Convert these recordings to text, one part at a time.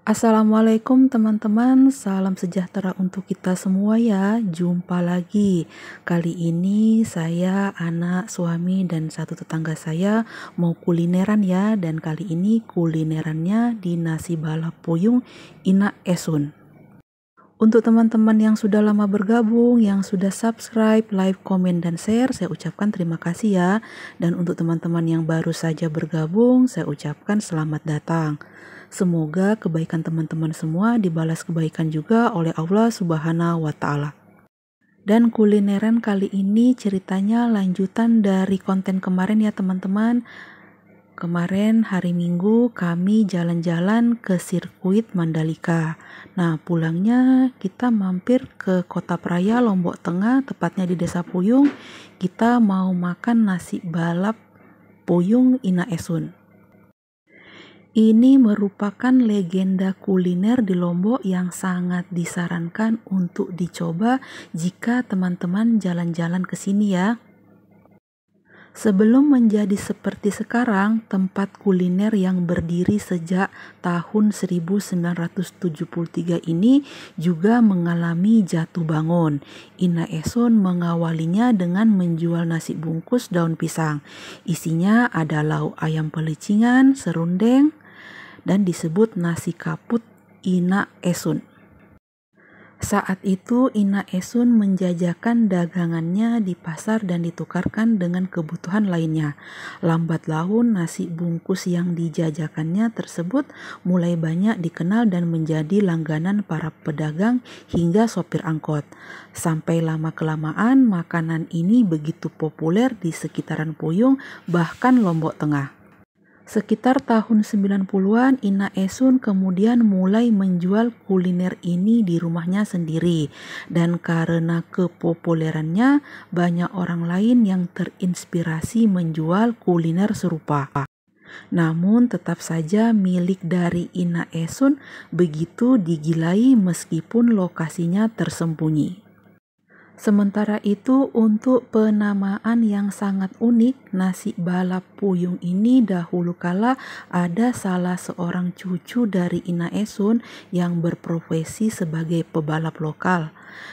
Assalamualaikum teman-teman, salam sejahtera untuk kita semua ya. Jumpa lagi. Kali ini saya, anak, suami dan satu tetangga saya mau kulineran ya dan kali ini kulinerannya di nasi balap puyung Ina Esun. Untuk teman-teman yang sudah lama bergabung, yang sudah subscribe, like, komen, dan share, saya ucapkan terima kasih ya. Dan untuk teman-teman yang baru saja bergabung, saya ucapkan selamat datang. Semoga kebaikan teman-teman semua dibalas kebaikan juga oleh Allah Subhanahu wa taala. Dan kulineran kali ini ceritanya lanjutan dari konten kemarin ya teman-teman. Kemarin hari Minggu kami jalan-jalan ke sirkuit Mandalika. Nah, pulangnya kita mampir ke Kota Praya Lombok Tengah, tepatnya di Desa Puyung. Kita mau makan nasi balap Puyung Ina Esun. Ini merupakan legenda kuliner di Lombok yang sangat disarankan untuk dicoba jika teman-teman jalan-jalan ke sini ya. Sebelum menjadi seperti sekarang, tempat kuliner yang berdiri sejak tahun 1973 ini juga mengalami jatuh bangun. Ina Eson mengawalinya dengan menjual nasi bungkus daun pisang. Isinya ada lauk ayam pelicingan, serundeng, dan disebut nasi kaput Ina Esun. Saat itu Ina Esun menjajakan dagangannya di pasar dan ditukarkan dengan kebutuhan lainnya. Lambat laun nasi bungkus yang dijajakannya tersebut mulai banyak dikenal dan menjadi langganan para pedagang hingga sopir angkot. Sampai lama-kelamaan makanan ini begitu populer di sekitaran Puyung bahkan Lombok Tengah. Sekitar tahun 90-an, Ina Esun kemudian mulai menjual kuliner ini di rumahnya sendiri. Dan karena kepopulerannya, banyak orang lain yang terinspirasi menjual kuliner serupa. Namun tetap saja milik dari Ina Esun begitu digilai meskipun lokasinya tersembunyi. Sementara itu, untuk penamaan yang sangat unik, nasi balap puyung ini dahulu kala ada salah seorang cucu dari Ina Esun yang berprofesi sebagai pebalap lokal.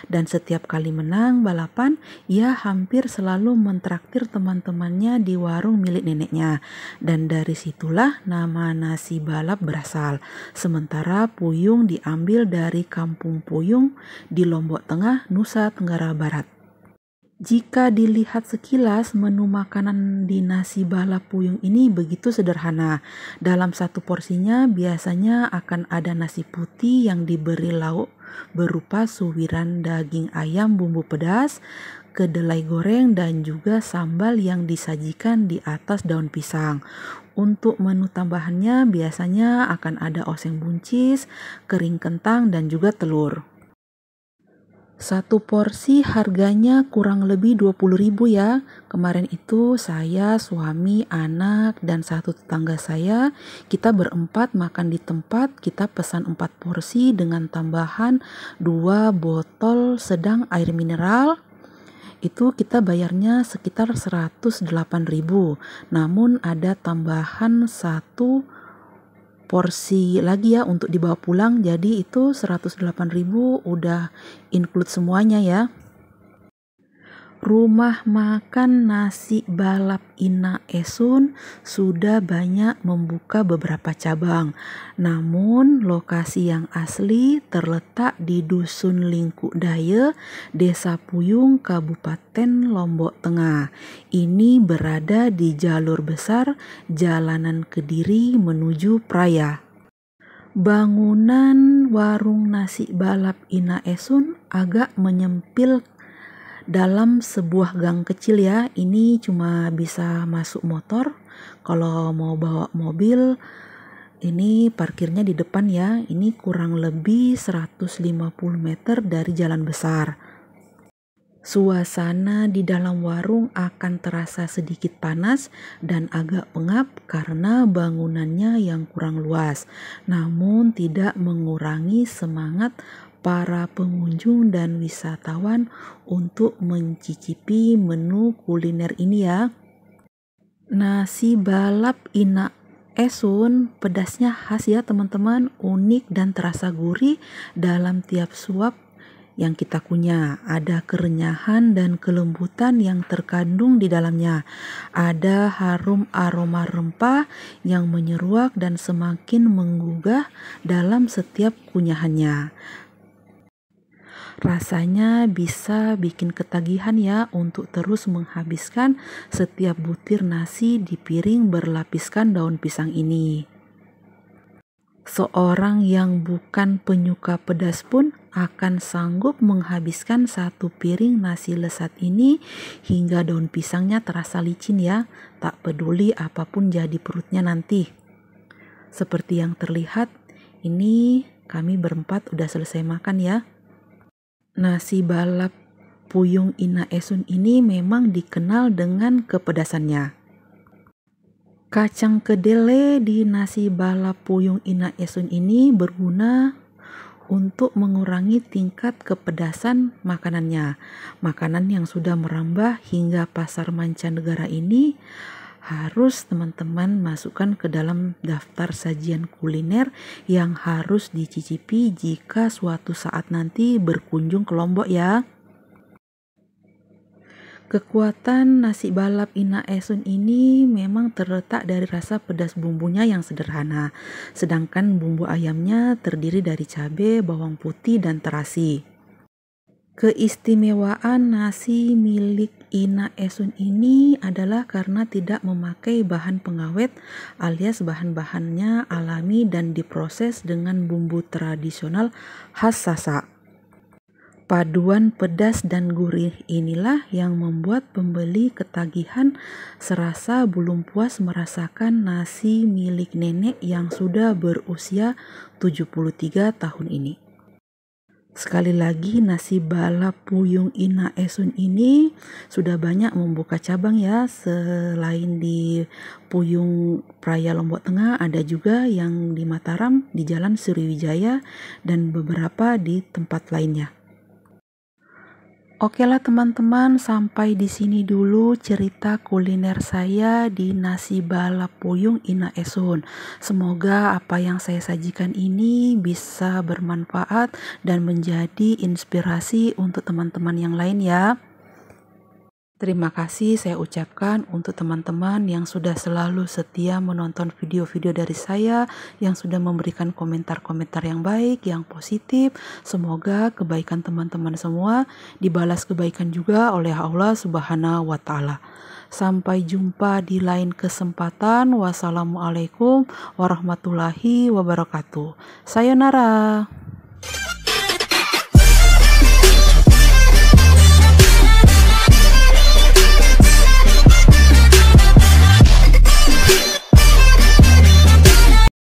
Dan setiap kali menang balapan, ia hampir selalu mentraktir teman-temannya di warung milik neneknya. Dan dari situlah nama nasi balap berasal. Sementara Puyung diambil dari kampung Puyung di Lombok Tengah, Nusa Tenggara Barat. Jika dilihat sekilas, menu makanan di nasi balap puyung ini begitu sederhana. Dalam satu porsinya biasanya akan ada nasi putih yang diberi lauk berupa suwiran daging ayam bumbu pedas, kedelai goreng dan juga sambal yang disajikan di atas daun pisang. Untuk menu tambahannya biasanya akan ada oseng buncis, kering kentang dan juga telur. Satu porsi harganya kurang lebih 20.000 ya. Kemarin itu saya, suami, anak, dan satu tetangga saya, kita berempat makan di tempat, kita pesan empat porsi dengan tambahan dua botol sedang air mineral, itu kita bayarnya sekitar 108.000. Namun ada tambahan satu porsi lagi ya untuk dibawa pulang jadi itu 108.000 udah include semuanya ya rumah makan nasi balap Ina Esun sudah banyak membuka beberapa cabang. Namun lokasi yang asli terletak di Dusun Lingkuk Daya, Desa Puyung, Kabupaten Lombok Tengah. Ini berada di jalur besar Jalanan Kediri menuju Praya. Bangunan warung nasi balap Ina Esun agak menyempil dalam sebuah gang kecil ya ini cuma bisa masuk motor kalau mau bawa mobil ini parkirnya di depan ya ini kurang lebih 150 meter dari jalan besar suasana di dalam warung akan terasa sedikit panas dan agak pengap karena bangunannya yang kurang luas namun tidak mengurangi semangat para pengunjung dan wisatawan untuk mencicipi menu kuliner ini ya. Nasi balap Ina Esun pedasnya khas ya teman-teman, unik dan terasa gurih dalam tiap suap yang kita kunyah. Ada kerenyahan dan kelembutan yang terkandung di dalamnya. Ada harum aroma rempah yang menyeruak dan semakin menggugah dalam setiap kunyahannya rasanya bisa bikin ketagihan ya untuk terus menghabiskan setiap butir nasi di piring berlapiskan daun pisang ini. Seorang yang bukan penyuka pedas pun akan sanggup menghabiskan satu piring nasi lesat ini hingga daun pisangnya terasa licin ya, tak peduli apapun jadi perutnya nanti. Seperti yang terlihat, ini kami berempat udah selesai makan ya nasi balap Puyung Ina Esun ini memang dikenal dengan kepedasannya. Kacang kedele di nasi balap Puyung Ina Esun ini berguna untuk mengurangi tingkat kepedasan makanannya. Makanan yang sudah merambah hingga pasar mancanegara ini harus teman-teman masukkan ke dalam daftar sajian kuliner yang harus dicicipi jika suatu saat nanti berkunjung ke Lombok ya. Kekuatan nasi balap Ina Esun ini memang terletak dari rasa pedas bumbunya yang sederhana, sedangkan bumbu ayamnya terdiri dari cabai, bawang putih, dan terasi. Keistimewaan nasi milik Ina Esun ini adalah karena tidak memakai bahan pengawet alias bahan-bahannya alami dan diproses dengan bumbu tradisional khas Sasak. Paduan pedas dan gurih inilah yang membuat pembeli ketagihan serasa belum puas merasakan nasi milik nenek yang sudah berusia 73 tahun ini. Sekali lagi nasi balap Puyung Ina Esun ini sudah banyak membuka cabang ya selain di Puyung Praya Lombok Tengah ada juga yang di Mataram di Jalan Sriwijaya dan beberapa di tempat lainnya. Oke lah teman-teman, sampai di sini dulu cerita kuliner saya di nasi balap puyung Ina Esun. Semoga apa yang saya sajikan ini bisa bermanfaat dan menjadi inspirasi untuk teman-teman yang lain ya. Terima kasih saya ucapkan untuk teman-teman yang sudah selalu setia menonton video-video dari saya, yang sudah memberikan komentar-komentar yang baik, yang positif. Semoga kebaikan teman-teman semua dibalas kebaikan juga oleh Allah Subhanahu wa taala. Sampai jumpa di lain kesempatan. Wassalamualaikum warahmatullahi wabarakatuh. Sayonara.